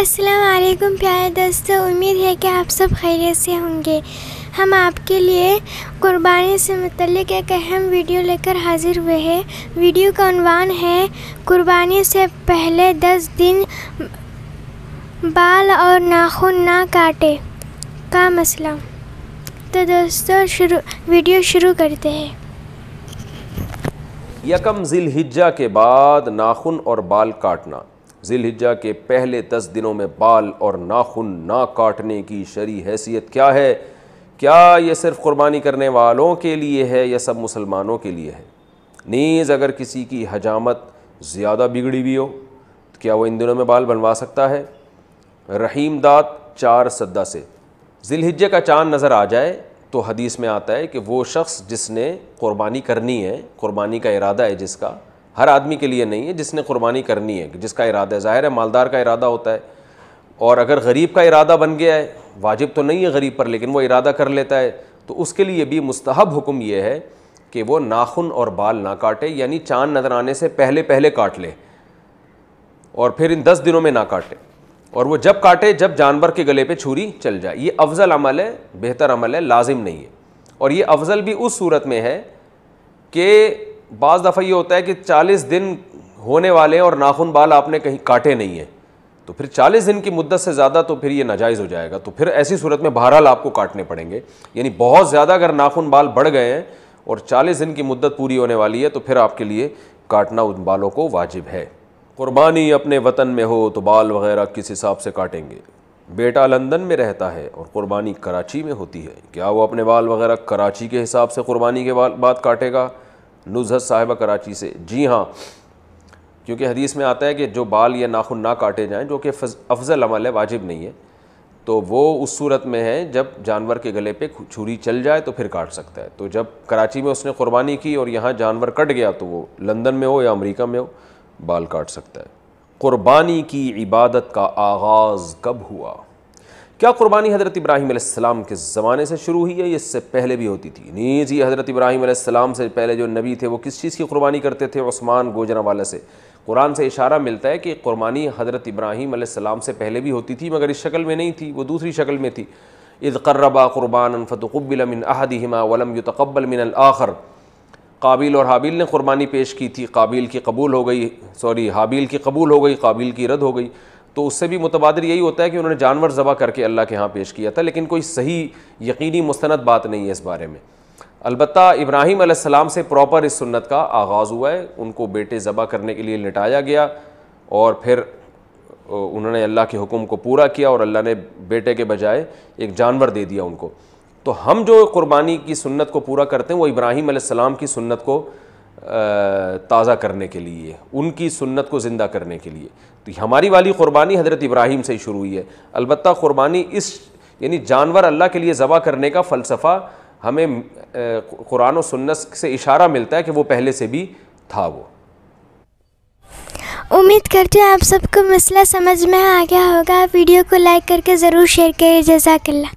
असलम प्यारे दोस्तों उम्मीद है कि आप सब खैरियत से होंगे हम आपके लिए कुर्बानी से मतलब एक अहम वीडियो लेकर हाजिर हुए हैं वीडियो का अनवान है कुर्बानी से पहले दस दिन बाल और नाखून ना काटे का मसला तो दोस्तों शुरू वीडियो शुरू करते हैं यकम हिज्जा के बाद नाखून और बाल काटना जिलहिजा के पहले दस दिनों में बाल और नाखून ना काटने की शरी हैसियत क्या है क्या यह सिर्फ कुर्बानी करने वालों के लिए है या सब मुसलमानों के लिए है नीज़ अगर किसी की हजामत ज़्यादा बिगड़ी हुई हो तो क्या वो इन दिनों में बाल बनवा सकता है रहीम दात चार सद्दा से जिलहिजे का चाँद नज़र आ जाए तो हदीस में आता है कि वो शख्स जिसने कुर्बानी करनी है कुर्बानी का इरादा है जिसका हर आदमी के लिए नहीं है जिसने कुर्बानी करनी है जिसका इरादा है ज़ाहिर है मालदार का इरादा होता है और अगर गरीब का इरादा बन गया है वाजिब तो नहीं है गरीब पर लेकिन वो इरादा कर लेता है तो उसके लिए भी मुस्तहब हुक्म यह है कि वह नाखुन और बाल ना काटे यानी चाँद नज़र आने से पहले पहले काट ले और फिर इन दस दिनों में ना काटे और वो जब काटे जब जानवर के गले पे छुरी चल जाए ये अफजल अमल है बेहतर अमल है लाजिम नहीं है और ये अफजल भी उस सूरत में है कि बज़ दफ़ा ये होता है कि चालीस दिन होने वाले हैं और नाखून बाल आपने कहीं काटे नहीं हैं तो फिर चालीस दिन की मुद्दत से ज़्यादा तो फिर ये नाजायज़ हो जाएगा तो फिर ऐसी सूरत में बहरहाल आपको काटने पड़ेंगे यानी बहुत ज़्यादा अगर नाखून बाल बढ़ गए हैं और चालीस दिन की मुद्दत पूरी होने वाली है तो फिर आपके लिए काटना उन बालों को वाजिब है कुर्बानी अपने वतन में हो तो बाल वगैरह किस हिसाब से काटेंगे बेटा लंदन में रहता है और कुर्बानी कराची में होती है क्या वो अपने बाल वगैरह कराची के हिसाब से कुर्बानी के बाद काटेगा नुजहत साहिबा कराची से जी हाँ क्योंकि हदीस में आता है कि जो बाल या नाखून ना काटे जाएँ जो कि अफजल अमल है वाजिब नहीं है तो वो उस सूरत में है जब जानवर के गले पे छुरी चल जाए तो फिर काट सकता है तो जब कराची में उसने कुर्बानी की और यहाँ जानवर कट गया तो वो लंदन में हो या अमेरिका में हो बाल काट सकता है कुर्बानी की इबादत का आगाज़ कब हुआ क्या कुर्बानी हज़रत इब्राहिम आसमाम के ज़माने से शुरू हुई है इससे पहले भी होती थी नीज ये हज़रत इब्राहिम से पहले जो नबी थे वो किस चीज़ की कुर्बानी करते थे उस्मान गोजरा वाले से कुरान से इशारा मिलता है कि कुर्बानी हज़रत इब्राहिम से पहले भी होती थी मगर इस शक्ल में नहीं थी वो दूसरी शक्ल में थी इज़ कर्रबा क़ुरबान फ़तुक़बिल मिन अहदिमा वलम युतकबल मिन आखर काबिल और हाबिल ने कुर्बानी पेश की थी काबिल की कबूल हो गई सॉरी हाबिल की कबूल हो गई काबिल की रद्द हो गई तो उससे भी मुतबादर यही होता है कि उन्होंने जानवर ज़बा करके अल्लाह के यहाँ पेश किया था लेकिन कोई सही यकीनी मुस्ंद बात नहीं है इस बारे में अलबत् इब्राहिम से प्रॉपर इस सुन्नत का आगाज़ हुआ है उनको बेटे ज़बा करने के लिए लिटाया गया और फिर उन्होंने अल्लाह के हुक्म को पूरा किया और अल्लाह ने बेटे के बजाय एक जानवर दे दिया उनको तो हम जो क़ुरबानी की सुन्नत को पूरा करते हैं वो इब्राहिम की सुन्नत को ताज़ा करने के लिए उनकी सुन्नत को ज़िंदा करने के लिए तो हमारी वाली क़ुरबानी हज़रत इब्राहिम से ही शुरू हुई है अलबत् क़ुरबानी इस यानी जानवर अल्लाह के लिए ज़बा करने का फ़लसफ़ा हमें कुरान और सुन्नत से इशारा मिलता है कि वो पहले से भी था वो उम्मीद करते हैं आप सबको मसला समझ में आ गया होगा वीडियो को लाइक करके ज़रूर शेयर करिए जजाकल्ला